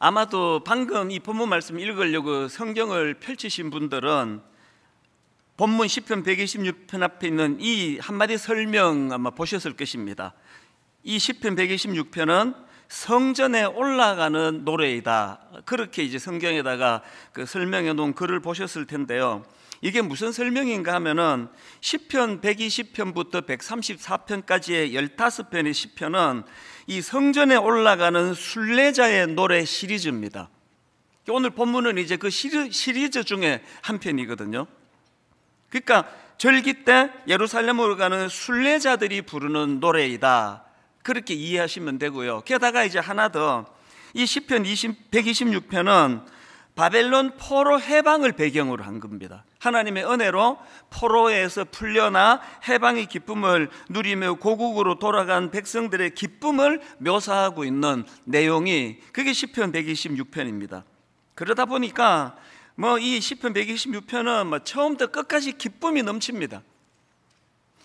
아마도 방금 이 본문 말씀 읽으려고 성경을 펼치신 분들은 본문 10편 126편 앞에 있는 이 한마디 설명 아마 보셨을 것입니다. 이 10편 126편은 성전에 올라가는 노래이다. 그렇게 이제 성경에다가 그 설명해 놓은 글을 보셨을 텐데요. 이게 무슨 설명인가 하면은 0편 120편부터 134편까지의 15편의 1 0편은 이 성전에 올라가는 순례자의 노래 시리즈입니다. 오늘 본문은 이제 그 시리즈 중에 한 편이거든요. 그러니까 절기 때 예루살렘으로 가는 순례자들이 부르는 노래이다. 그렇게 이해하시면 되고요. 게다가 이제 하나 더 이 시편 126편은 바벨론 포로 해방을 배경으로 한 겁니다. 하나님의 은혜로 포로에서 풀려나 해방의 기쁨을 누리며 고국으로 돌아간 백성들의 기쁨을 묘사하고 있는 내용이 그게 시편 126편입니다. 그러다 보니까 뭐 이 시편 126편은 뭐 처음부터 끝까지 기쁨이 넘칩니다.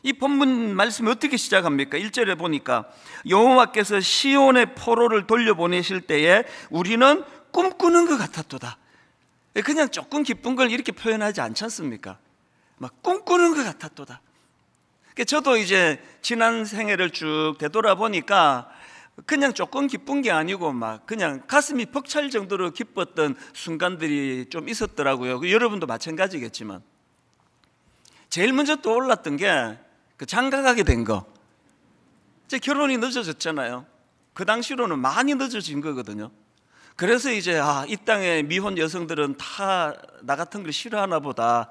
이 본문 말씀이 어떻게 시작합니까? 1절에 보니까 여호와께서 시온의 포로를 돌려보내실 때에 우리는 꿈꾸는 것 같았도다. 예, 그냥 조금 기쁜 걸 이렇게 표현하지 않지 않습니까? 막 꿈꾸는 것 같았도다. 그러니까 저도 이제 지난 생애를 쭉 되돌아보니까 그냥 조금 기쁜 게 아니고 막 그냥 가슴이 벅찰 정도로 기뻤던 순간들이 좀 있었더라고요. 그 여러분도 마찬가지겠지만. 제일 먼저 떠올랐던 게 그 장가가게 된 거. 제 결혼이 늦어졌잖아요. 그 당시로는 많이 늦어진 거거든요. 그래서 이제 아, 이땅에 미혼 여성들은 다 나 같은 걸 싫어하나 보다.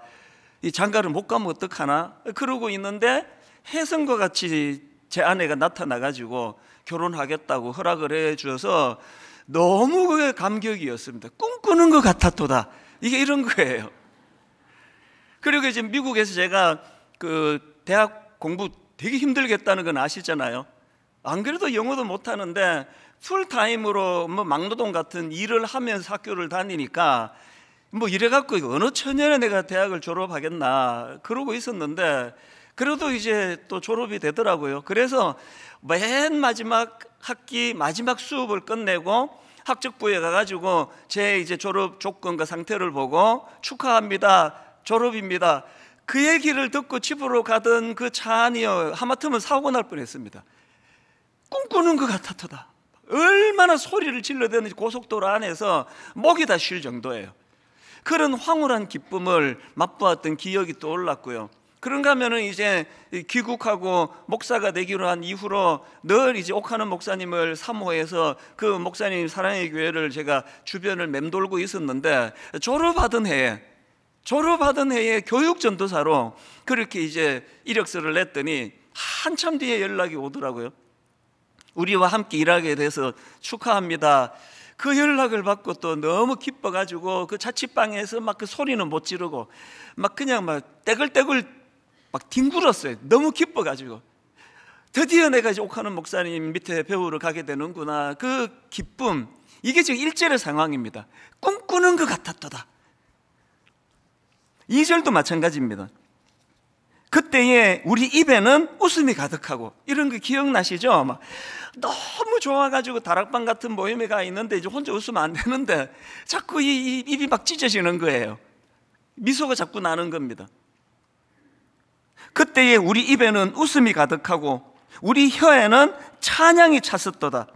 이 장가를 못 가면 어떡하나? 그러고 있는데 혜성과 같이 제 아내가 나타나 가지고 결혼하겠다고 허락을 해 주어서 너무 그 감격이었습니다. 꿈꾸는 것 같았도다. 이게 이런 거예요. 그리고 이제 미국에서 제가 그 대학 공부 되게 힘들겠다는 건 아시잖아요. 안 그래도 영어도 못하는데 풀타임으로 뭐 망노동 같은 일을 하면서 학교를 다니니까 뭐 이래갖고 어느 천년에 내가 대학을 졸업하겠나 그러고 있었는데 그래도 이제 또 졸업이 되더라고요. 그래서 맨 마지막 학기 마지막 수업을 끝내고 학적부에 가가지고 제 이제 졸업 조건과 상태를 보고 축하합니다. 졸업입니다. 그 얘기를 듣고 집으로 가던 그 차 안이요. 하마터면 사고 날 뻔했습니다. 꿈꾸는 것 같았다. 얼마나 소리를 질러대는지 고속도로 안에서 목이 다 쉴 정도예요. 그런 황홀한 기쁨을 맛보았던 기억이 떠올랐고요. 그런가 하면은 이제 귀국하고 목사가 되기로 한 이후로 늘 이제 옥하는 목사님을 사모해서 그 목사님 사랑의 교회를 제가 주변을 맴돌고 있었는데 졸업하던 해에 졸업하던 해에 교육 전도사로 그렇게 이제 이력서를 냈더니 한참 뒤에 연락이 오더라고요. 우리와 함께 일하게 돼서 축하합니다. 그 연락을 받고 또 너무 기뻐가지고 그 자취방에서 막 그 소리는 못 지르고 막 그냥 막 떼글떼글 막 뒹굴었어요. 너무 기뻐가지고. 드디어 내가 이제 옥하는 목사님 밑에 배우러 가게 되는구나. 그 기쁨. 이게 지금 일절의 상황입니다. 꿈꾸는 것 같았도다. 이절도 마찬가지입니다. 그때에 우리 입에는 웃음이 가득하고 이런 거 기억나시죠? 막 너무 좋아가지고 다락방 같은 모임에 가 있는데 이제 혼자 웃으면 안 되는데 자꾸 이, 입이 막 찢어지는 거예요. 미소가 자꾸 나는 겁니다. 그때에 우리 입에는 웃음이 가득하고 우리 혀에는 찬양이 찼었도다.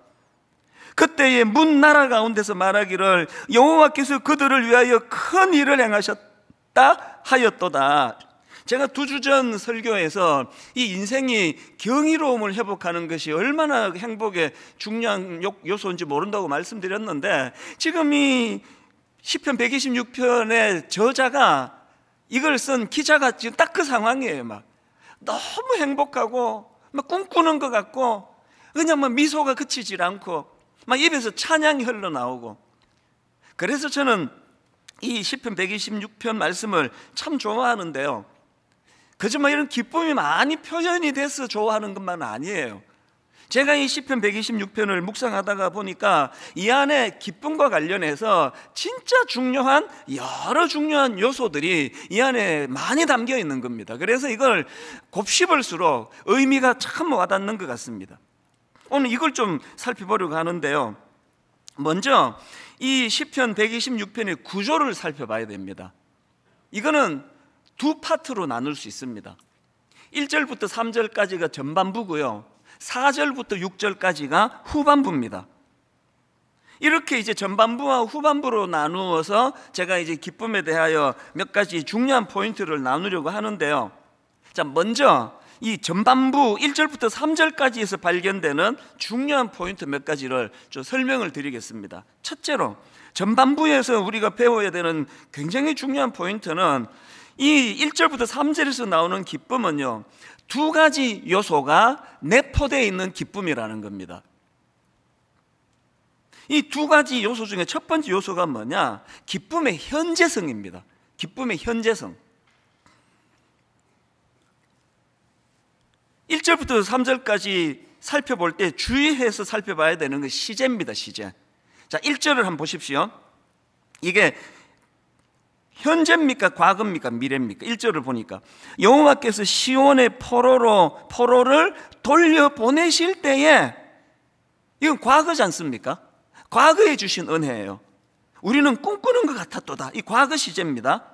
그때의 문 나라 가운데서 말하기를 여호와께서 그들을 위하여 큰 일을 행하셨다 하였도다. 제가 두 주 전 설교에서 이 인생이 경이로움을 회복하는 것이 얼마나 행복의 중요한 요소인지 모른다고 말씀드렸는데 지금 이 시편 126편의 저자가 이걸 쓴 기자가 지금 딱 그 상황이에요. 막 너무 행복하고 막 꿈꾸는 것 같고 그냥 막 뭐 미소가 그치질 않고 막 입에서 찬양이 흘러나오고 그래서 저는 이 시편 126편 말씀을 참 좋아하는데요. 그지만 이런 기쁨이 많이 표현이 돼서 좋아하는 것만 아니에요. 제가 이 시편 126편을 묵상하다가 보니까 이 안에 기쁨과 관련해서 진짜 중요한 여러 중요한 요소들이 이 안에 많이 담겨 있는 겁니다. 그래서 이걸 곱씹을수록 의미가 참 와닿는 것 같습니다. 오늘 이걸 좀 살펴보려고 하는데요. 먼저 이 시편 126편의 구조를 살펴봐야 됩니다. 이거는 두 파트로 나눌 수 있습니다. 1절부터 3절까지가 전반부고요. 4절부터 6절까지가 후반부입니다. 이렇게 이제 전반부와 후반부로 나누어서 제가 이제 기쁨에 대하여 몇 가지 중요한 포인트를 나누려고 하는데요. 자, 먼저 이 전반부 1절부터 3절까지에서 발견되는 중요한 포인트 몇 가지를 좀 설명을 드리겠습니다. 첫째로 전반부에서 우리가 배워야 되는 굉장히 중요한 포인트는 이 1절부터 3절에서 나오는 기쁨은요. 두 가지 요소가 내포되어 있는 기쁨이라는 겁니다. 이 두 가지 요소 중에 첫 번째 요소가 뭐냐? 기쁨의 현재성입니다. 기쁨의 현재성. 1절부터 3절까지 살펴볼 때 주의해서 살펴봐야 되는 게 그 시제입니다, 시제. 자, 1절을 한번 보십시오. 이게 현재입니까? 과거입니까? 미래입니까? 1절을 보니까 여호와께서 시온의 포로로 포로를 돌려 보내실 때에 이건 과거지 않습니까? 과거에 주신 은혜예요. 우리는 꿈꾸는 것 같았도다. 이 과거 시제입니다.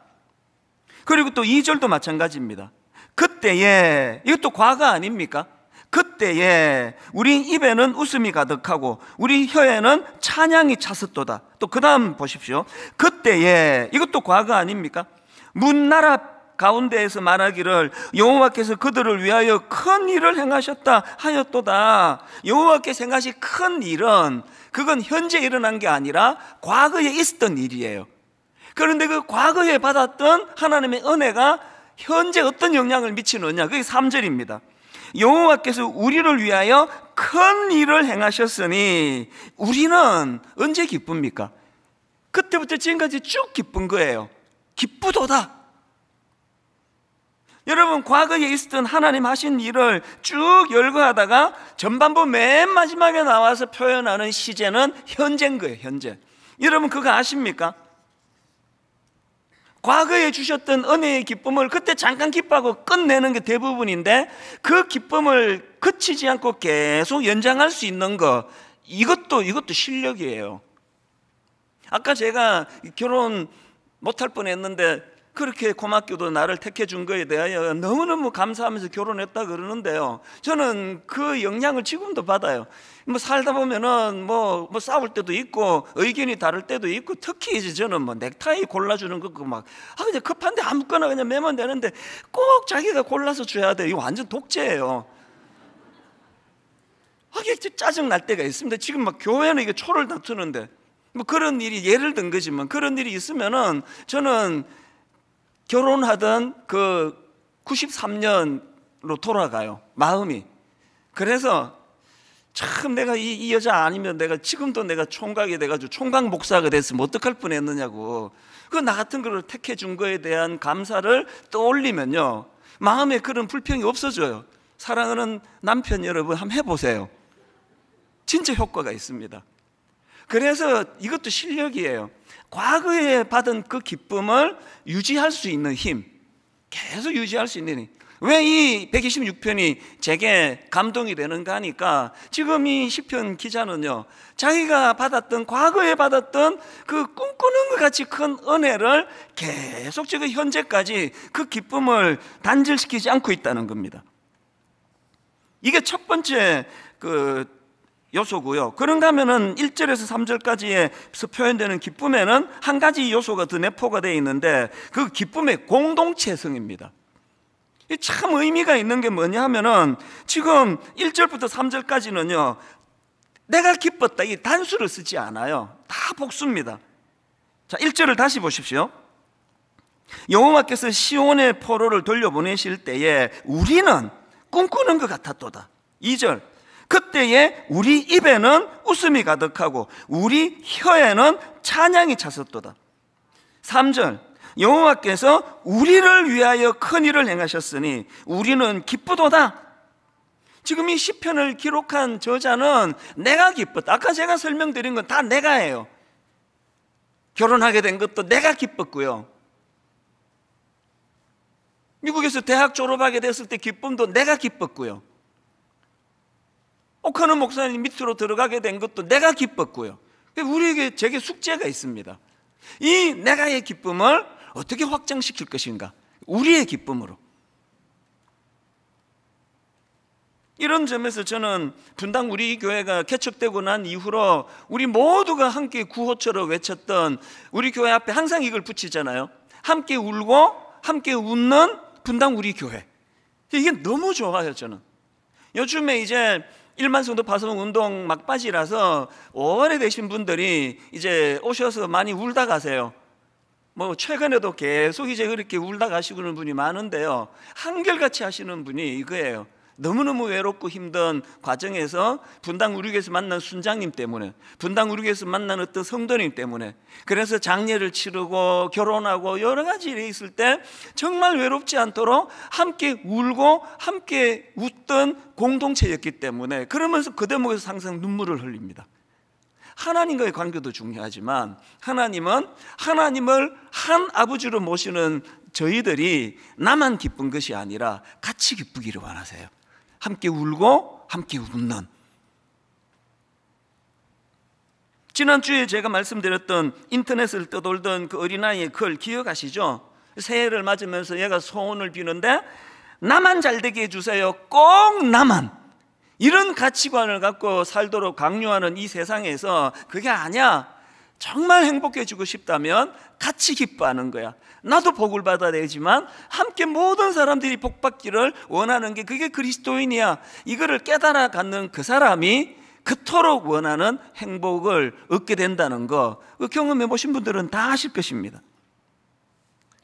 그리고 또 2절도 마찬가지입니다. 그때에 이것도 과거 아닙니까? 그때에 우리 입에는 웃음이 가득하고 우리 혀에는 찬양이 찼었도다. 또 그다음 보십시오. 그때에 이것도 과거 아닙니까? 문나라 가운데에서 말하기를 여호와께서 그들을 위하여 큰 일을 행하셨다 하였도다. 여호와께서 행하신 큰 일은 그건 현재 일어난 게 아니라 과거에 있었던 일이에요. 그런데 그 과거에 받았던 하나님의 은혜가 현재 어떤 영향을 미치느냐. 그게 3절입니다. 여호와께서 우리를 위하여 큰 일을 행하셨으니 우리는 언제 기쁩니까? 그때부터 지금까지 쭉 기쁜 거예요. 기쁘도다. 여러분 과거에 있었던 하나님 하신 일을 쭉 열거하다가 전반부 맨 마지막에 나와서 표현하는 시제는 현재인 거예요 현재 여러분 그거 아십니까? 과거에 주셨던 은혜의 기쁨을 그때 잠깐 기뻐하고 끝내는 게 대부분인데 그 기쁨을 그치지 않고 계속 연장할 수 있는 거 이것도 이것도 실력이에요. 아까 제가 결혼 못할 뻔했는데 그렇게 고맙게도 나를 택해 준 거에 대하여 너무너무 감사하면서 결혼했다 그러는데요. 저는 그 영향을 지금도 받아요. 뭐 살다 보면은 뭐, 뭐 싸울 때도 있고 의견이 다를 때도 있고 특히 이제 저는 뭐 넥타이 골라주는 거막 아, 그냥 급한데 아무거나 그냥 매면 되는데 꼭 자기가 골라서 줘야 돼. 이거 완전 독재예요. 아, 이게 짜증 날 때가 있습니다. 지금 막 교회는 이게 초를 다투는데 뭐 그런 일이 예를 든 거지만 그런 일이 있으면은 저는 결혼하던 그 93년으로 돌아가요. 마음이. 그래서 참 내가 이, 이 여자 아니면 내가 지금도 내가 총각이 돼가지고 총각 목사가 됐으면 어떡할 뻔했느냐고. 그 나 같은 걸 택해 준 거에 대한 감사를 떠올리면요. 마음에 그런 불평이 없어져요. 사랑하는 남편 여러분 한번 해보세요. 진짜 효과가 있습니다. 그래서 이것도 실력이에요. 과거에 받은 그 기쁨을 유지할 수 있는 힘, 계속 유지할 수 있는 힘. 왜 이 126편이 제게 감동이 되는가 하니까 지금 이1 0편 기자는요, 자기가 받았던, 과거에 받았던 그 꿈꾸는 것 같이 큰 은혜를 계속 지금 현재까지 그 기쁨을 단절시키지 않고 있다는 겁니다. 이게 첫 번째 그 요소고요. 그런가 하면은 1절에서 3절까지의 표현되는 기쁨에는 한 가지 요소가 더 내포가 되어 있는데 그 기쁨의 공동체성입니다. 참 의미가 있는 게 뭐냐 하면은 지금 1절부터 3절까지는요. 내가 기뻤다 이 단수를 쓰지 않아요. 다 복수입니다. 자, 1절을 다시 보십시오. 여호와께서 시온의 포로를 돌려보내실 때에 우리는 꿈꾸는 것 같았도다. 2절 그때에 우리 입에는 웃음이 가득하고 우리 혀에는 찬양이 찼었도다. 3절 여호와께서 우리를 위하여 큰 일을 행하셨으니 우리는 기쁘도다. 지금 이 시편을 기록한 저자는 내가 기뻤다. 아까 제가 설명드린 건 다 내가예요. 결혼하게 된 것도 내가 기뻤고요. 미국에서 대학 졸업하게 됐을 때 기쁨도 내가 기뻤고요. 오카는 목사님 밑으로 들어가게 된 것도 내가 기뻤고요. 우리에게 제게 숙제가 있습니다. 이 내가의 기쁨을 어떻게 확장시킬 것인가? 우리의 기쁨으로. 이런 점에서 저는 분당 우리 교회가 개척되고 난 이후로 우리 모두가 함께 구호처럼 외쳤던 우리 교회 앞에 항상 이걸 붙이잖아요. 함께 울고 함께 웃는 분당 우리 교회. 이게 너무 좋아요, 저는. 요즘에 이제 일만성도 파송 운동 막바지라서 오래되신 분들이 이제 오셔서 많이 울다 가세요. 뭐 최근에도 계속 이제 그렇게 울다 가시는 분이 많은데요. 한결같이 하시는 분이 이거예요. 너무너무 외롭고 힘든 과정에서 분당 우륙에서 만난 순장님 때문에 분당 우륙에서 만난 어떤 성도님 때문에 그래서 장례를 치르고 결혼하고 여러 가지 일이 있을 때 정말 외롭지 않도록 함께 울고 함께 웃던 공동체였기 때문에 그러면서 그 대목에서 항상 눈물을 흘립니다. 하나님과의 관계도 중요하지만 하나님은 하나님을 한 아버지로 모시는 저희들이 나만 기쁜 것이 아니라 같이 기쁘기를 원하세요. 함께 울고 함께 웃는 지난주에 제가 말씀드렸던 인터넷을 떠돌던 그 어린아이의 글 기억하시죠? 새해를 맞으면서 얘가 소원을 비는데 나만 잘 되게 해주세요. 꼭 나만. 이런 가치관을 갖고 살도록 강요하는 이 세상에서 그게 아니야. 정말 행복해지고 싶다면 같이 기뻐하는 거야. 나도 복을 받아야 되지만 함께 모든 사람들이 복 받기를 원하는 게 그게 그리스도인이야. 이거를 깨달아 갖는 그 사람이 그토록 원하는 행복을 얻게 된다는 거. 그 경험해 보신 분들은 다 아실 것입니다.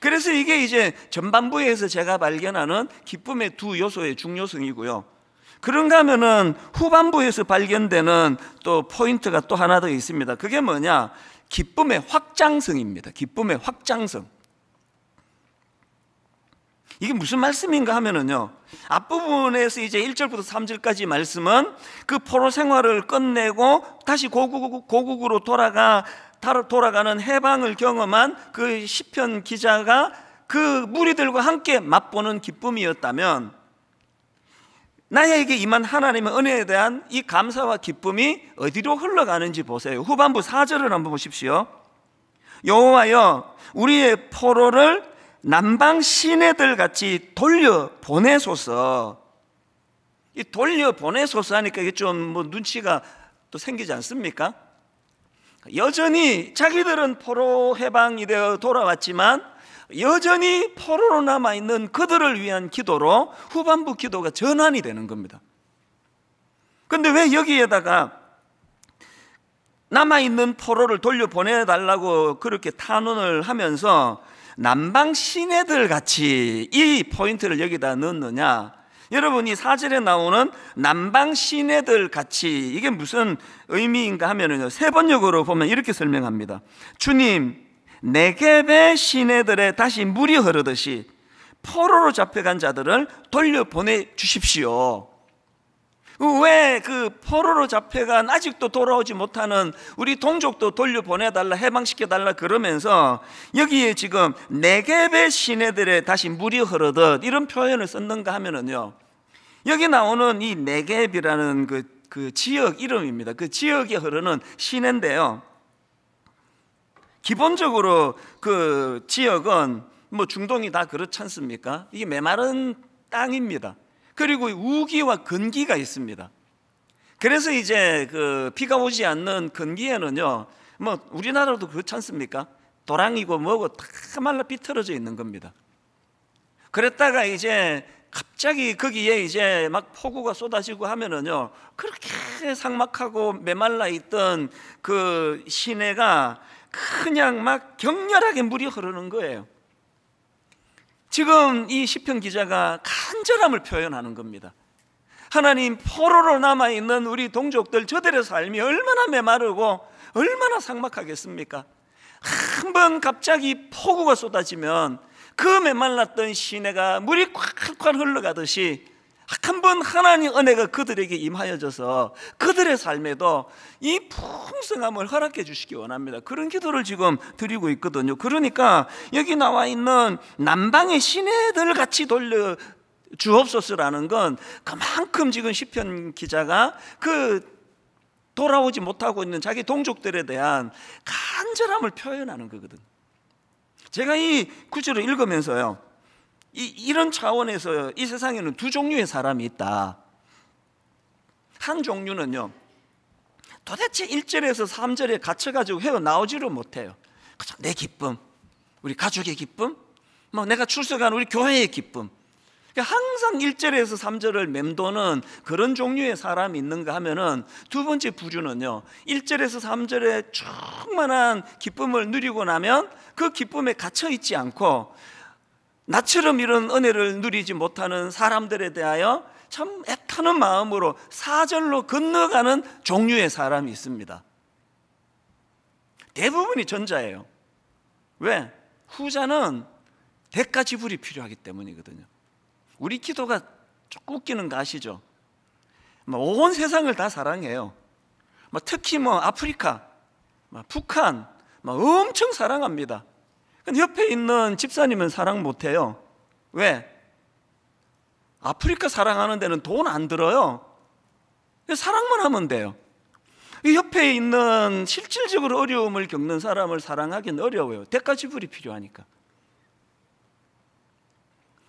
그래서 이게 이제 전반부에서 제가 발견하는 기쁨의 두 요소의 중요성이고요. 그런가 하면은 후반부에서 발견되는 또 포인트가 또 하나 더 있습니다. 그게 뭐냐? 기쁨의 확장성입니다. 기쁨의 확장성. 이게 무슨 말씀인가 하면은요. 앞부분에서 이제 1절부터 3절까지 말씀은 그 포로 생활을 끝내고 다시 고국, 고국으로 돌아가 돌아가는 해방을 경험한 그 시편 기자가 그 무리들과 함께 맛보는 기쁨이었다면 나에게 임한 하나님의 은혜에 대한 이 감사와 기쁨이 어디로 흘러가는지 보세요. 후반부 4절을 한번 보십시오. 여호와여 우리의 포로를 남방 시내들 같이 돌려 보내소서. 이 돌려 보내소서 하니까 이게 좀 뭐 눈치가 또 생기지 않습니까? 여전히 자기들은 포로 해방이 되어 돌아왔지만 여전히 포로로 남아 있는 그들을 위한 기도로 후반부 기도가 전환이 되는 겁니다. 근데 왜 여기에다가 남아 있는 포로를 돌려 보내 달라고 그렇게 탄원을 하면서 남방 시내들 같이 이 포인트를 여기다 넣느냐? 여러분 이 사절에 나오는 남방 시내들 같이 이게 무슨 의미인가 하면 세번역으로 보면 이렇게 설명합니다. 주님 네겝의 시내들에 다시 물이 흐르듯이 포로로 잡혀간 자들을 돌려보내 주십시오. 왜 그 포로로 잡혀간 아직도 돌아오지 못하는 우리 동족도 돌려보내달라 해방시켜달라 그러면서 여기에 지금 네겝의 시내들에 다시 물이 흐르듯 이런 표현을 썼는가 하면은요 여기 나오는 이 네겝이라는 그, 그 지역 이름입니다 그 지역에 흐르는 시내인데요 기본적으로 그 지역은 뭐 중동이 다 그렇지 않습니까? 이게 메마른 땅입니다. 그리고 우기와 건기가 있습니다. 그래서 이제 그 비가 오지 않는 건기에는요, 뭐 우리나라도 그렇지 않습니까? 도랑이고 뭐고 다 말라 비틀어져 있는 겁니다. 그랬다가 이제 갑자기 거기에 이제 막 폭우가 쏟아지고 하면은요, 그렇게 상막하고 메말라 있던 그 시내가 그냥 막 격렬하게 물이 흐르는 거예요. 지금 이 시편 기자가 간절함을 표현하는 겁니다. 하나님 포로로 남아 있는 우리 동족들 저들의 삶이 얼마나 메마르고 얼마나 삭막하겠습니까? 한번 갑자기 폭우가 쏟아지면 그 메말랐던 시내가 물이 콸콸 흘러가듯이 한번 하나님 은혜가 그들에게 임하여져서 그들의 삶에도 이 풍성함을 허락해 주시기 원합니다. 그런 기도를 지금 드리고 있거든요. 그러니까 여기 나와 있는 남방의 시내들 같이 돌려 주옵소서라는 건 그만큼 지금 시편 기자가 그 돌아오지 못하고 있는 자기 동족들에 대한 간절함을 표현하는 거거든. 제가 이 구절을 읽으면서요. 이, 런 차원에서 이 세상에는 두 종류의 사람이 있다. 한 종류는요, 도대체 1절에서 3절에 갇혀가지고 헤어나오지를 못해요. 그저 내 기쁨, 우리 가족의 기쁨, 뭐 내가 출석한 우리 교회의 기쁨. 그러니까 항상 1절에서 3절을 맴도는 그런 종류의 사람이 있는가 하면은 두 번째 부류는요. 1절에서 3절에 충만한 기쁨을 누리고 나면 그 기쁨에 갇혀 있지 않고 나처럼 이런 은혜를 누리지 못하는 사람들에 대하여 참 애타는 마음으로 사절로 건너가는 종류의 사람이 있습니다. 대부분이 전자예요. 왜? 후자는 대가 지불이 필요하기 때문이거든요. 우리 기도가 조금 웃기는 거 아시죠? 뭐 온 세상을 다 사랑해요. 뭐 특히 뭐 아프리카, 뭐 북한, 엄청 사랑합니다. 근데 옆에 있는 집사님은 사랑 못해요. 왜? 아프리카 사랑하는 데는 돈 안 들어요. 사랑만 하면 돼요. 옆에 있는 실질적으로 어려움을 겪는 사람을 사랑하기는 어려워요. 대가 지불이 필요하니까.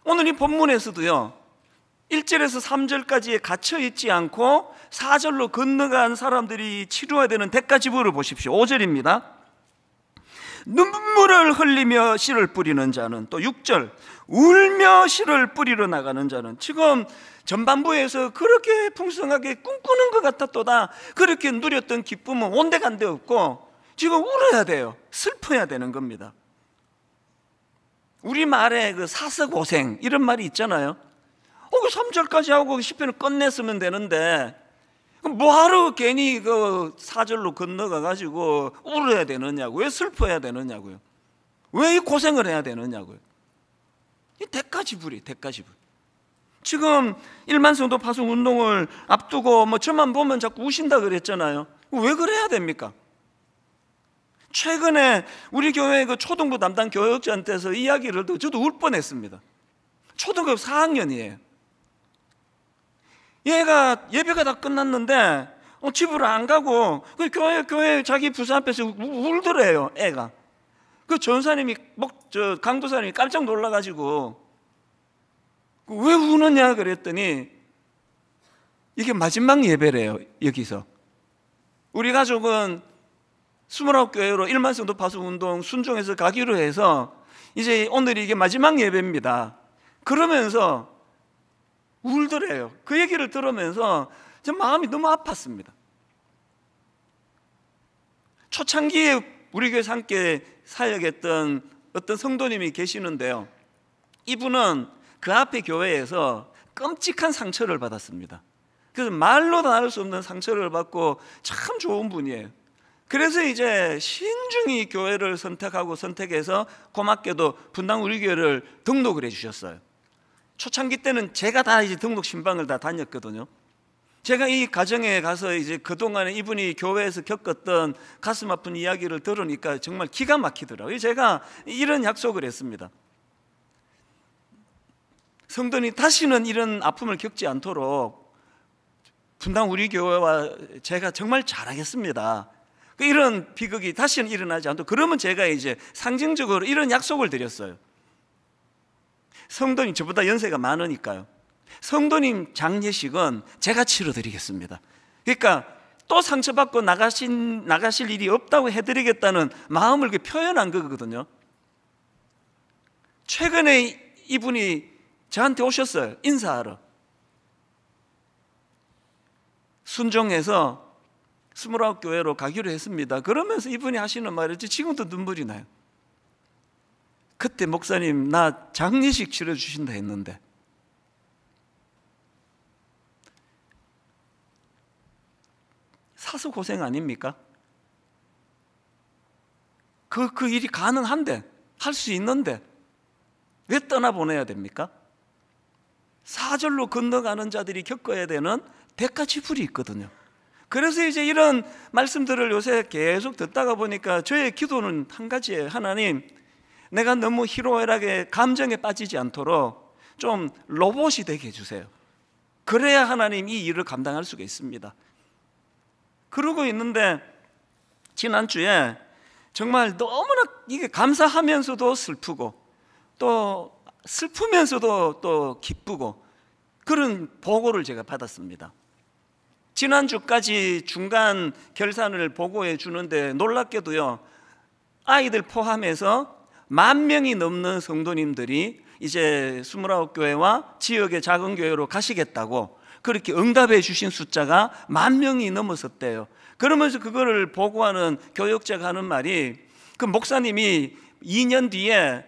오늘 이 본문에서도요. 1절에서 3절까지에 갇혀 있지 않고 4절로 건너간 사람들이 치료해야 되는 대가 지불을 보십시오. 5절입니다. 눈물을 흘리며 씨를 뿌리는 자는 또 6절 울며 씨를 뿌리러 나가는 자는 지금 전반부에서 그렇게 풍성하게 꿈꾸는 것 같았도다 그렇게 누렸던 기쁨은 온데간데 없고 지금 울어야 돼요 슬퍼야 되는 겁니다 우리말에 그 사서고생 이런 말이 있잖아요 어, 3절까지 그 하고 10편을 그 끝냈으면 되는데 뭐하러 괜히 그 사절로 건너가 가지고 울어야 되느냐고, 왜 슬퍼야 해 되느냐고요. 왜 이 고생을 해야 되느냐고요. 이 대가지 불이 대가지 불. 지금 일만성도 파송 운동을 앞두고 뭐 저만 보면 자꾸 우신다 그랬잖아요. 왜 그래야 됩니까? 최근에 우리 교회 그 초등부 담당 교육자한테서 이야기를 듣고 저도 울 뻔했습니다. 초등급 4학년이에요. 얘가 예배가 다 끝났는데 어, 집으로 안 가고 그 교회 교회 자기 부산 앞에서 울더래요 애가 그 전사님이 목저 강도사님이 깜짝 놀라가지고 그 왜 우느냐 그랬더니 이게 마지막 예배래요 여기서 우리 가족은 스물아홉 교회로 일만성도 파수 운동 순종해서 가기로 해서 이제 오늘이 이게 마지막 예배입니다 그러면서 울더래요. 그 얘기를 들으면서 제 마음이 너무 아팠습니다. 초창기에 우리 교회에 함께 사역했던 어떤 성도님이 계시는데요. 이분은 그 앞에 교회에서 끔찍한 상처를 받았습니다. 그래서 말로 다 할 수 없는 상처를 받고 참 좋은 분이에요. 그래서 이제 신중히 교회를 선택하고 선택해서 고맙게도 분당 우리 교회를 등록을 해주셨어요. 초창기 때는 제가 다 이제 등록 신방을 다 다녔거든요. 제가 이 가정에 가서 이제 그동안에 이분이 교회에서 겪었던 가슴 아픈 이야기를 들으니까 정말 기가 막히더라고요. 제가 이런 약속을 했습니다. 성도님 다시는 이런 아픔을 겪지 않도록 분당 우리 교회와 제가 정말 잘하겠습니다. 그 이런 비극이 다시는 일어나지 않도록 그러면 제가 이제 상징적으로 이런 약속을 드렸어요. 성도님 저보다 연세가 많으니까요. 성도님 장례식은 제가 치러드리겠습니다. 그러니까 또 상처받고 나가신, 나가실 일이 없다고 해드리겠다는 마음을 그 표현한 거거든요. 최근에 이분이 저한테 오셨어요. 인사하러. 순종해서 스물아홉 교회로 가기로 했습니다. 그러면서 이분이 하시는 말이지 지금도 눈물이 나요. 그때 목사님 나 장례식 치러 주신다 했는데 사서 고생 아닙니까? 그, 그 일이 가능한데, 할 수 있는데, 왜 떠나보내야 됩니까? 사절로 건너가는 자들이 겪어야 되는 대가지불이 있거든요. 그래서 이제 이런 말씀들을 요새 계속 듣다가 보니까 저의 기도는 한 가지예요. 하나님, 내가 너무 희로애락에 감정에 빠지지 않도록 좀 로봇이 되게 해주세요. 그래야 하나님 이 일을 감당할 수가 있습니다. 그러고 있는데 지난주에 정말 너무나 이게 감사하면서도 슬프고 또 슬프면서도 또 기쁘고 그런 보고를 제가 받았습니다. 지난주까지 중간 결산을 보고해 주는데 놀랍게도요. 아이들 포함해서 만 명이 넘는 성도님들이 이제 스물아홉 교회와 지역의 작은 교회로 가시겠다고 그렇게 응답해 주신 숫자가 만 명이 넘었었대요. 그러면서 그거를 보고하는 교역자가 하는 말이 그 목사님이 2년 뒤에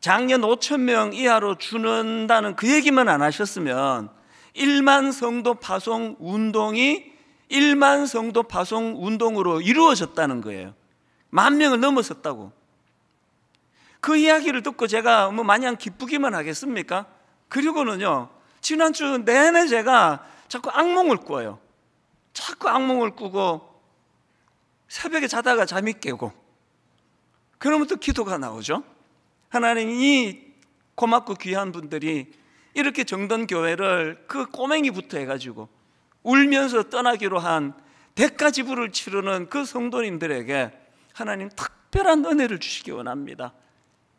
작년 5천 명 이하로 주는다는 그 얘기만 안 하셨으면 1만 성도 파송 운동이 1만 성도 파송 운동으로 이루어졌다는 거예요. 만 명을 넘어섰다고 그 이야기를 듣고 제가 뭐 마냥 기쁘기만 하겠습니까? 그리고는요, 지난주 내내 제가 자꾸 악몽을 꾸어요. 자꾸 악몽을 꾸고 새벽에 자다가 잠이 깨고 그러면 또 기도가 나오죠. 하나님 이 고맙고 귀한 분들이 이렇게 정던교회를 그 꼬맹이부터 해가지고 울면서 떠나기로 한 대가 지불을 치르는 그 성도님들에게 하나님 특별한 은혜를 주시기 원합니다.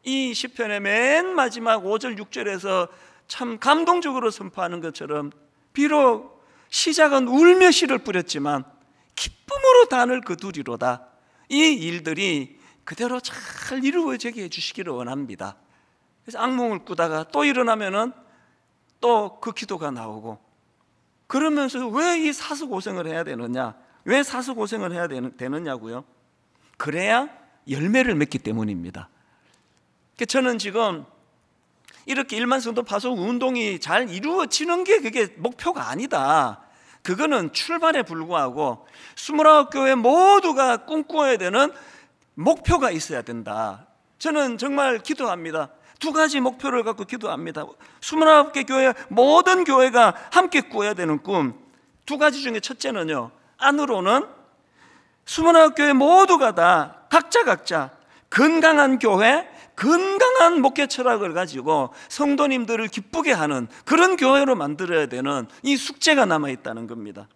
이 시편의 맨 마지막 5절 6절에서 참 감동적으로 선포하는 것처럼 비록 시작은 울며 씨를 뿌렸지만 기쁨으로 단을 거두리로다. 이 일들이 그대로 잘 이루어지게 해주시기를 원합니다. 그래서 악몽을 꾸다가 또일어나면또 그 기도가 나오고 그러면서 왜 이 사수 고생을 해야 되느냐? 왜 사수 고생을 해야 되느냐고요? 그래야 열매를 맺기 때문입니다. 그러니까 저는 지금 이렇게 일만성도 파송 운동이 잘 이루어지는 게 그게 목표가 아니다. 그거는 출발에 불구하고 29교회 모두가 꿈꿔야 되는 목표가 있어야 된다. 저는 정말 기도합니다. 두 가지 목표를 갖고 기도합니다. 29개 교회, 모든 교회가 함께 꾸어야 되는 꿈. 두 가지 중에 첫째는요, 안으로는 29교회 모두가 다 각자 각자 건강한 교회, 건강한 목회 철학을 가지고 성도님들을 기쁘게 하는 그런 교회로 만들어야 되는 이 숙제가 남아 있다는 겁니다.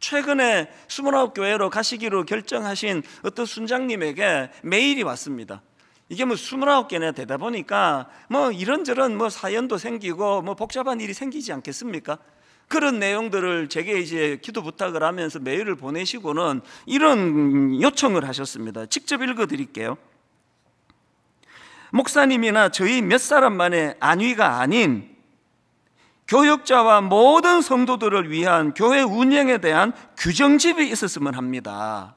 최근에 29교회로 가시기로 결정하신 어떤 순장님에게 메일이 왔습니다. 이게 뭐 29개나 되다 보니까 뭐 이런저런 뭐 사연도 생기고 뭐 복잡한 일이 생기지 않겠습니까? 그런 내용들을 제게 이제 기도 부탁을 하면서 메일을 보내시고는 이런 요청을 하셨습니다. 직접 읽어 드릴게요. 목사님이나 저희 몇 사람만의 안위가 아닌 교역자와 모든 성도들을 위한 교회 운영에 대한 규정집이 있었으면 합니다.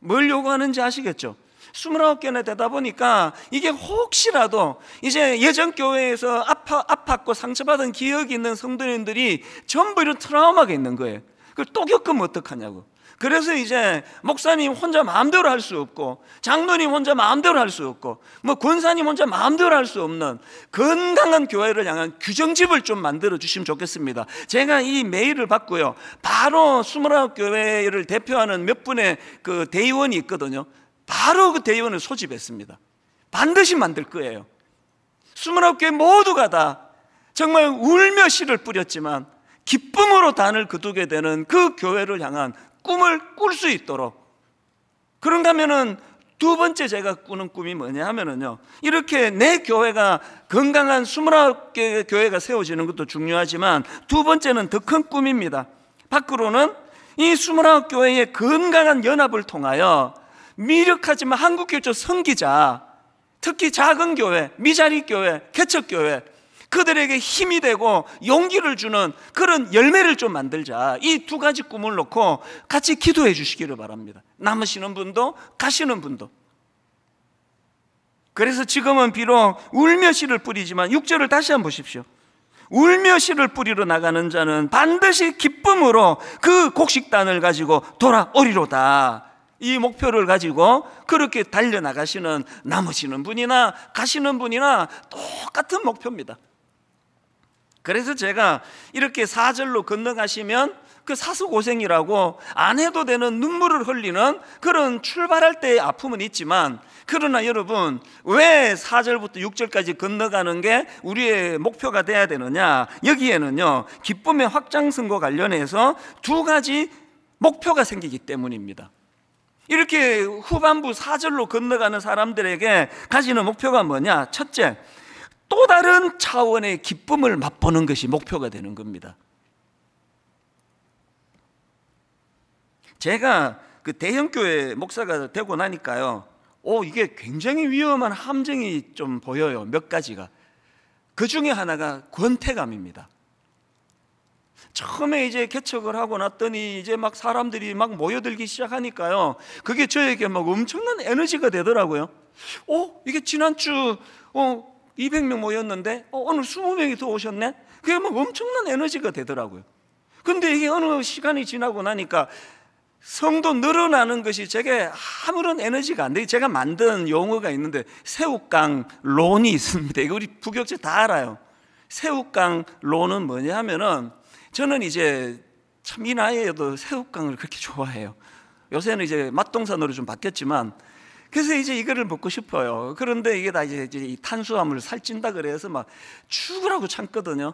뭘 요구하는지 아시겠죠? 29개나 되다 보니까 이게 혹시라도 이제 예전 교회에서 아파, 아팠고 상처받은 기억이 있는 성도님들이 전부 이런 트라우마가 있는 거예요. 그걸 또 겪으면 어떡하냐고. 그래서 이제 목사님 혼자 마음대로 할 수 없고 장로님 혼자 마음대로 할 수 없고 뭐 권사님 혼자 마음대로 할 수 없는 건강한 교회를 향한 규정집을 좀 만들어 주시면 좋겠습니다. 제가 이 메일을 받고요. 바로 29교회를 대표하는 몇 분의 그 대의원이 있거든요. 바로 그 대의원을 소집했습니다. 반드시 만들 거예요. 29개 모두가 다 정말 울며 씨를 뿌렸지만 기쁨으로 단을 거두게 되는 그 교회를 향한 꿈을 꿀 수 있도록 그런가 면은두 번째 제가 꾸는 꿈이 뭐냐 하면은요. 이렇게 내 교회가 건강한 29개 교회가 세워지는 것도 중요하지만 두 번째는 더 큰 꿈입니다. 밖으로는 이 29교회의 건강한 연합을 통하여 미력하지만 한국교조 성기자, 특히 작은 교회, 미자리 교회, 개척 교회 그들에게 힘이 되고 용기를 주는 그런 열매를 좀 만들자. 이 두 가지 꿈을 놓고 같이 기도해 주시기를 바랍니다. 남으시는 분도 가시는 분도. 그래서 지금은 비록 울며 씨를 뿌리지만 6절을 다시 한번 보십시오. 울며 씨를 뿌리러 나가는 자는 반드시 기쁨으로 그 곡식단을 가지고 돌아오리로다. 이 목표를 가지고 그렇게 달려나가시는 남으시는 분이나 가시는 분이나 똑같은 목표입니다. 그래서 제가 이렇게 사절로 건너가시면 그 사수고생이라고 안 해도 되는 눈물을 흘리는 그런 출발할 때의 아픔은 있지만 그러나 여러분 왜 4절부터 6절까지 건너가는 게 우리의 목표가 돼야 되느냐 여기에는요 기쁨의 확장성과 관련해서 두 가지 목표가 생기기 때문입니다 이렇게 후반부 4절로 건너가는 사람들에게 가지는 목표가 뭐냐 첫째 또 다른 차원의 기쁨을 맛보는 것이 목표가 되는 겁니다. 제가 그 대형교회 목사가 되고 나니까요. 오, 이게 굉장히 위험한 함정이 좀 보여요. 몇 가지가. 그 중에 하나가 권태감입니다. 처음에 이제 개척을 하고 났더니 이제 막 사람들이 막 모여들기 시작하니까요. 그게 저에게 막 엄청난 에너지가 되더라고요. 어, 이게 지난주 어, 200명 모였는데 어, 오늘 20명이 더 오셨네? 그게 막 엄청난 에너지가 되더라고요. 근데 이게 어느 시간이 지나고 나니까 성도 늘어나는 것이 제게 아무런 에너지가 안 돼. 제가 만든 용어가 있는데 새우깡 론이 있습니다. 이거 우리 부격제 다 알아요. 새우깡 론은 뭐냐 하면은 저는 이제 참 이 나이에도 새우깡을 그렇게 좋아해요. 요새는 이제 맛동산으로 좀 바뀌었지만 그래서 이제 이거를 먹고 싶어요. 그런데 이게 다 이제 이 탄수화물 살찐다 그래서 막 죽으라고 참거든요.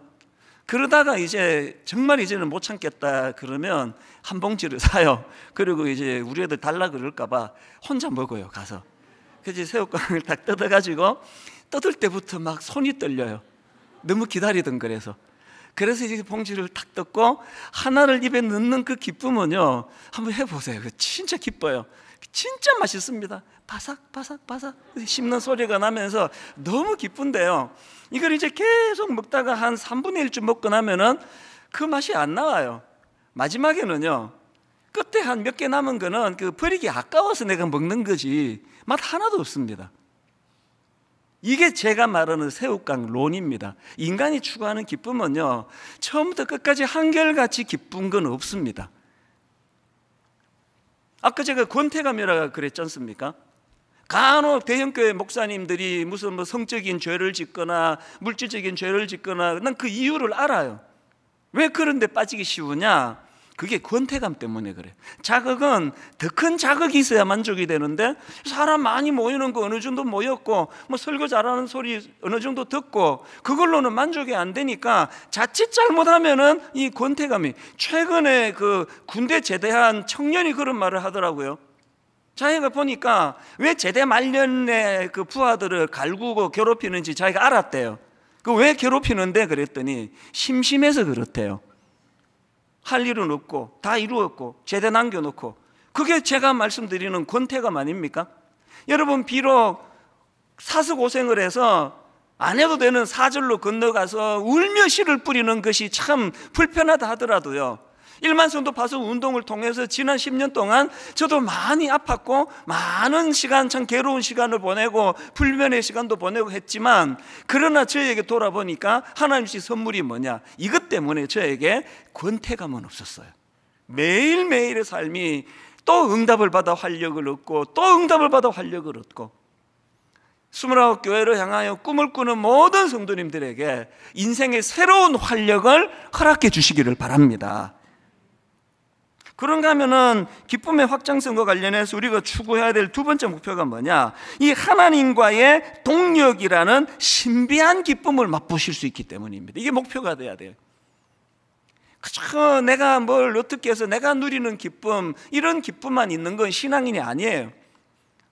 그러다가 이제 정말 이제는 못 참겠다 그러면 한 봉지를 사요. 그리고 이제 우리 애들 달라 그럴까봐 혼자 먹어요 가서. 그지 새우깡을 딱 뜯어가지고 뜯을 때부터 막 손이 떨려요. 너무 기다리던 그래서. 그래서 이제 봉지를 탁 뜯고 하나를 입에 넣는 그 기쁨은요. 한번 해보세요. 진짜 기뻐요. 진짜 맛있습니다. 바삭 바삭 바삭 씹는 소리가 나면서 너무 기쁜데요. 이걸 이제 계속 먹다가 한 3분의 1쯤 먹고 나면은 그 맛이 안 나와요. 마지막에는요. 끝에 한 몇 개 남은 거는 그 버리기 아까워서 내가 먹는 거지 맛 하나도 없습니다. 이게 제가 말하는 새우깡 론입니다. 인간이 추구하는 기쁨은요. 처음부터 끝까지 한결같이 기쁜 건 없습니다. 아까 제가 권태감이라 그랬지 않습니까? 간혹 대형교회 목사님들이 무슨 뭐 성적인 죄를 짓거나 물질적인 죄를 짓거나 난 그 이유를 알아요. 왜 그런데 빠지기 쉬우냐? 그게 권태감 때문에 그래. 자극은 더 큰 자극이 있어야 만족이 되는데 사람 많이 모이는 거 어느 정도 모였고 뭐 설거 잘하는 소리 어느 정도 듣고 그걸로는 만족이 안 되니까 자칫 잘못하면은 이 권태감이 최근에 그 군대 제대한 청년이 그런 말을 하더라고요. 자기가 보니까 왜 제대 말년에 그 부하들을 갈구고 괴롭히는지 자기가 알았대요. 그 왜 괴롭히는데 그랬더니 심심해서 그렇대요. 할 일은 없고 다 이루었고 제대 남겨놓고 그게 제가 말씀드리는 권태감 아닙니까? 여러분 비록 사수고생을 해서 안 해도 되는 사절로 건너가서 울며 씨를 뿌리는 것이 참 불편하다 하더라도요 일만성도 봐서 운동을 통해서 지난 10년 동안 저도 많이 아팠고 많은 시간 참 괴로운 시간을 보내고 불면의 시간도 보내고 했지만 그러나 저에게 돌아보니까 하나님 씨 선물이 뭐냐 이것 때문에 저에게 권태감은 없었어요 매일매일의 삶이 또 응답을 받아 활력을 얻고 또 응답을 받아 활력을 얻고 스물아홉 교회를 향하여 꿈을 꾸는 모든 성도님들에게 인생의 새로운 활력을 허락해 주시기를 바랍니다. 그런가 하면은 기쁨의 확장성과 관련해서 우리가 추구해야 될 두 번째 목표가 뭐냐? 이 하나님과의 동력이라는 신비한 기쁨을 맛보실 수 있기 때문입니다. 이게 목표가 돼야 돼요. 그저 내가 뭘 어떻게 해서 내가 누리는 기쁨, 이런 기쁨만 있는 건 신앙인이 아니에요.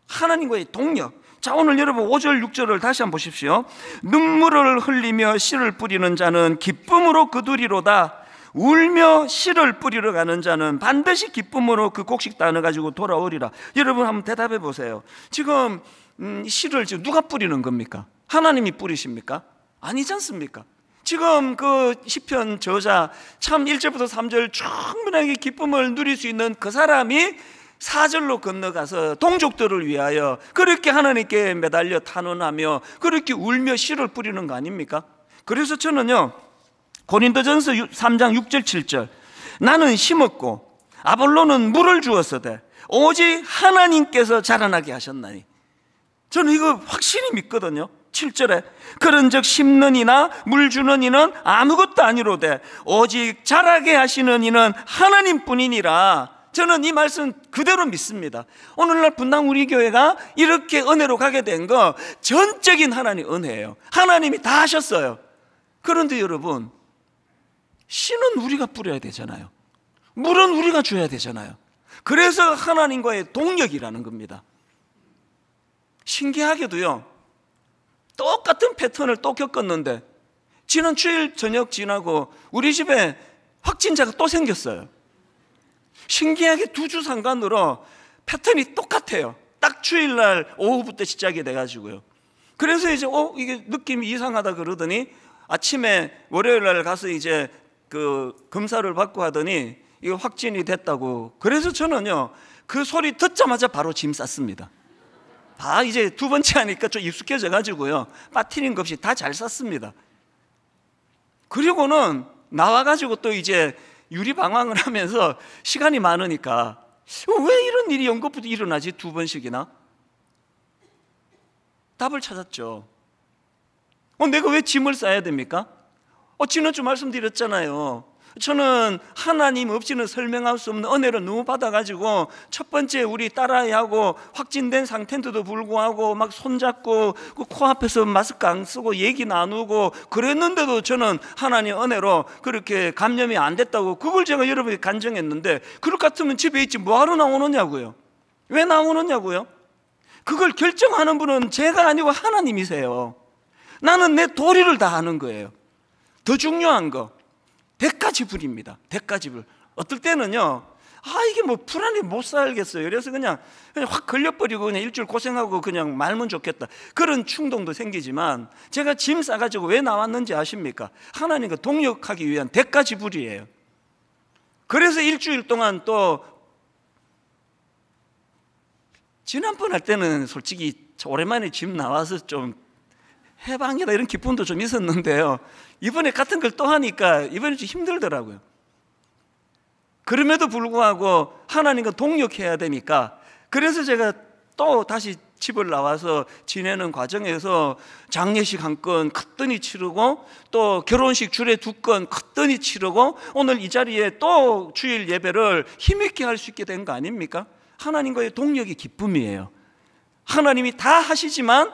하나님과의 동력. 자, 오늘 여러분 5절, 6절을 다시 한번 보십시오. 눈물을 흘리며 씨를 뿌리는 자는 기쁨으로 그두리로다. 울며 씨를 뿌리러 가는 자는 반드시 기쁨으로 그 곡식 따내 가지고 돌아오리라. 여러분 한번 대답해 보세요. 지금 음, 씨를 지금 누가 뿌리는 겁니까? 하나님이 뿌리십니까? 아니지 않습니까? 지금 그 시편 저자 참 1절부터 3절 충분하게 기쁨을 누릴 수 있는 그 사람이 사절로 건너가서 동족들을 위하여 그렇게 하나님께 매달려 탄원하며 그렇게 울며 씨를 뿌리는 거 아닙니까? 그래서 저는요 고린도전서 3장 6절 7절 나는 심었고 아볼로는 물을 주었어되 오직 하나님께서 자라나게 하셨나니 저는 이거 확실히 믿거든요 7절에 그런즉 심는 이나 물 주는 이는 아무것도 아니로되 오직 자라게 하시는 이는 하나님뿐이니라 저는 이 말씀 그대로 믿습니다 오늘날 분당 우리 교회가 이렇게 은혜로 가게 된 거 전적인 하나님 은혜예요 하나님이 다 하셨어요 그런데 여러분 씨는 우리가 뿌려야 되잖아요. 물은 우리가 줘야 되잖아요. 그래서 하나님과의 동력이라는 겁니다. 신기하게도요, 똑같은 패턴을 또 겪었는데, 지난 주일 저녁 지나고 우리 집에 확진자가 또 생겼어요. 신기하게 두 주 상관으로 패턴이 똑같아요. 딱 주일날 오후부터 시작이 돼가지고요. 그래서 이제, 어, 이게 느낌이 이상하다 그러더니 아침에 월요일날 가서 이제 그 검사를 받고 하더니 이거 확진이 됐다고. 그래서 저는요 그 소리 듣자마자 바로 짐 쌌습니다. 아 이제 두 번째 하니까 좀 익숙해져 가지고요 빠트린 것이 다 잘 쌌습니다. 그리고는 나와 가지고 또 이제 유리 방황을 하면서 시간이 많으니까 왜 이런 일이 연거푸도 일어나지 두 번씩이나? 답을 찾았죠. 어, 내가 왜 짐을 싸야 됩니까? 어, 지난주 말씀드렸잖아요. 저는 하나님 없이는 설명할 수 없는 은혜를 너무 받아가지고 첫 번째 우리 딸아이 하고 확진된 상태인데도 불구하고 막 손잡고 그 코앞에서 마스크 안 쓰고 얘기 나누고 그랬는데도 저는 하나님 은혜로 그렇게 감염이 안 됐다고 그걸 제가 여러분이 간증했는데 그럴 것 같으면 집에 있지 뭐하러 나오느냐고요 왜 나오느냐고요 그걸 결정하는 분은 제가 아니고 하나님이세요 나는 내 도리를 다 하는 거예요 더 중요한 거 대가지불입니다. 대가지불. 어떨 때는요. 아 이게 뭐 불안해 못 살겠어요. 그래서 그냥 그냥 확 걸려버리고 그냥 일주일 고생하고 그냥 말면 좋겠다. 그런 충동도 생기지만 제가 짐 싸가지고 왜 나왔는지 아십니까? 하나님과 동역하기 위한 대가지불이에요. 그래서 일주일 동안 또 지난번 할 때는 솔직히 오랜만에 집 나와서 좀 해방이다 이런 기쁨도 좀 있었는데요. 이번에 같은 걸 또 하니까 이번에 좀 힘들더라고요. 그럼에도 불구하고 하나님과 동력해야 되니까 그래서 제가 또 다시 집을 나와서 지내는 과정에서 장례식 한건 커튼이 치르고 또 결혼식 주례 두건 커튼이 치르고 오늘 이 자리에 또 주일 예배를 힘있게 할 수 있게 된 거 아닙니까? 하나님과의 동력이 기쁨이에요. 하나님이 다 하시지만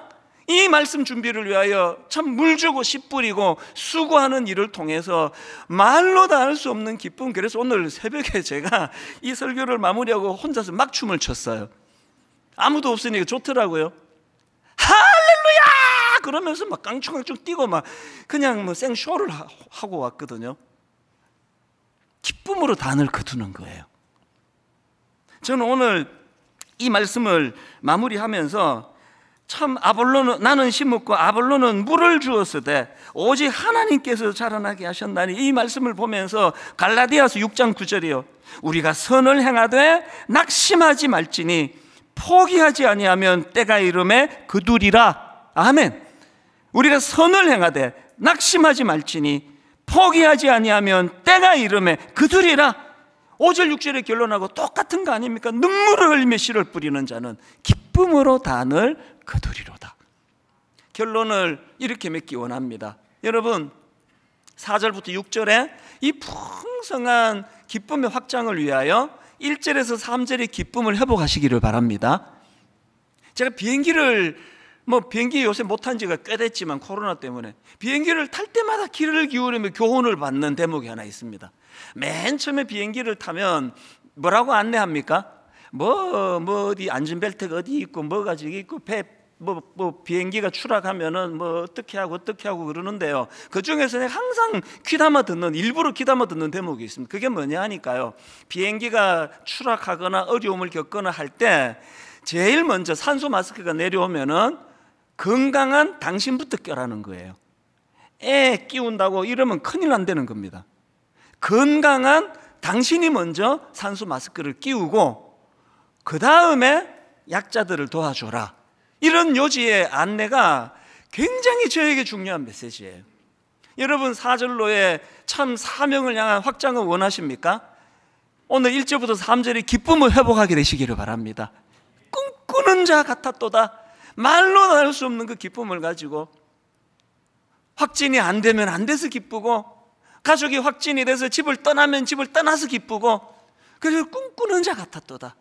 이 말씀 준비를 위하여 참 물 주고 씨 뿌리고 수고하는 일을 통해서 말로 다 할 수 없는 기쁨. 그래서 오늘 새벽에 제가 이 설교를 마무리하고 혼자서 막 춤을 췄어요. 아무도 없으니까 좋더라고요. 할렐루야! 그러면서 막 깡충깡충 뛰고 막 그냥 뭐 생쇼를 하고 왔거든요. 기쁨으로 단을 거두는 거예요. 저는 오늘 이 말씀을 마무리하면서 참 아볼로는 나는 심었고 아볼로는 물을 주었으되 오직 하나님께서 자라나게 하셨나니 이 말씀을 보면서 갈라디아서 6장 9절이요 우리가 선을 행하되 낙심하지 말지니 포기하지 아니하면 때가 이름에 그두리라 아멘 우리가 선을 행하되 낙심하지 말지니 포기하지 아니하면 때가 이름에 그두리라 5절 6절의 결론하고 똑같은 거 아닙니까? 눈물을 흘리며 씨를 뿌리는 자는 기쁨으로 단을 거두리로다. 결론을 이렇게 맺기 원합니다. 여러분 4절부터 6절에 이 풍성한 기쁨의 확장을 위하여 1절에서 3절의 기쁨을 회복하시기를 바랍니다. 제가 비행기를 뭐 비행기 요새 못 탄 지가 꽤 됐지만 코로나 때문에 비행기를 탈 때마다 길을 기울이며 교훈을 받는 대목이 하나 있습니다. 맨 처음에 비행기를 타면 뭐라고 안내합니까? 뭐, 뭐 어디 안전벨트가 어디 있고 뭐가 저기 있고 배 뭐, 뭐 비행기가 추락하면은 뭐 어떻게 하고 어떻게 하고 그러는데요. 그 중에서 는 항상 귀담아 듣는 일부러 귀담아 듣는 대목이 있습니다. 그게 뭐냐 하니까요. 비행기가 추락하거나 어려움을 겪거나 할 때 제일 먼저 산소 마스크가 내려오면은 건강한 당신부터 껴라는 거예요. 애 끼운다고 이러면 큰일 난다는 겁니다. 건강한 당신이 먼저 산소 마스크를 끼우고 그 다음에 약자들을 도와줘라. 이런 요지의 안내가 굉장히 저에게 중요한 메시지예요. 여러분 사절로의 참 사명을 향한 확장을 원하십니까? 오늘 1절부터 3절의 기쁨을 회복하게 되시기를 바랍니다. 꿈꾸는 자 같았도다. 말로 나눌 수 없는 그 기쁨을 가지고 확진이 안 되면 안 돼서 기쁘고 가족이 확진이 돼서 집을 떠나면 집을 떠나서 기쁘고 그래서 꿈꾸는 자 같았도다.